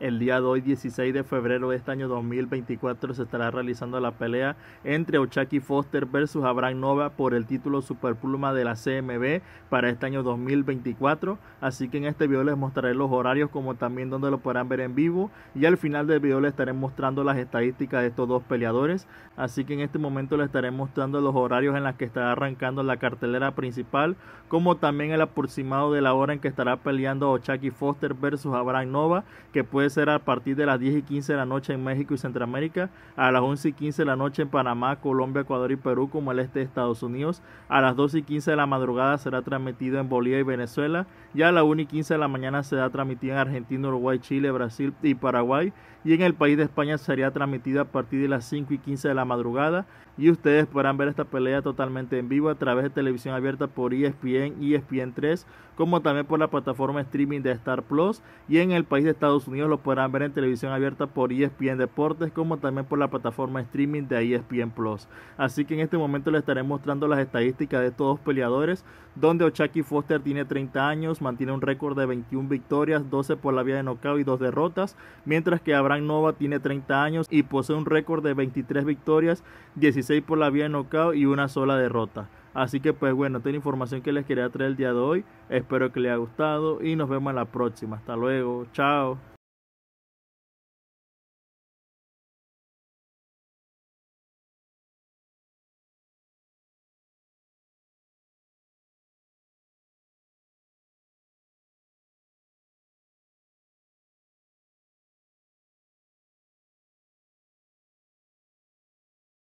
El día de hoy, 16 de febrero de este año 2024, se estará realizando la pelea entre Ochaki Foster versus Abraham Nova por el título superpluma de la CMB para este año 2024. Así que en este video les mostraré los horarios como también donde lo podrán ver en vivo. Y al final del video les estaré mostrando las estadísticas de estos dos peleadores. Así que en este momento les estaré mostrando los horarios en las que estará arrancando la cartelera principal, como también el aproximado de la hora en que estará peleando Ochaki Foster versus Abraham Nova, que puede será a partir de las 10 y 15 de la noche en México y Centroamérica, a las 11 y 15 de la noche en Panamá, Colombia, Ecuador y Perú, como el este de Estados Unidos, a las 12 y 15 de la madrugada será transmitido en Bolivia y Venezuela, ya a las 1 y 15 de la mañana será transmitido en Argentina, Uruguay, Chile, Brasil y Paraguay, y en el país de España sería transmitido a partir de las 5 y 15 de la madrugada, y ustedes podrán ver esta pelea totalmente en vivo a través de televisión abierta por ESPN, y ESPN 3, como también por la plataforma streaming de Star Plus, y en el país de Estados Unidos lo podrán ver en televisión abierta por ESPN Deportes como también por la plataforma streaming de ESPN Plus. Así que en este momento les estaré mostrando las estadísticas de todos dos peleadores, donde Ochaki Foster tiene 30 años, mantiene un récord de 21 victorias, 12 por la vía de nocaut y 2 derrotas, mientras que Abraham Nova tiene 30 años y posee un récord de 23 victorias, 16 por la vía de nocaut y una sola derrota. Así que pues bueno, esta es la información que les quería traer el día de hoy. Espero que les haya gustado y nos vemos en la próxima. Hasta luego. Chao.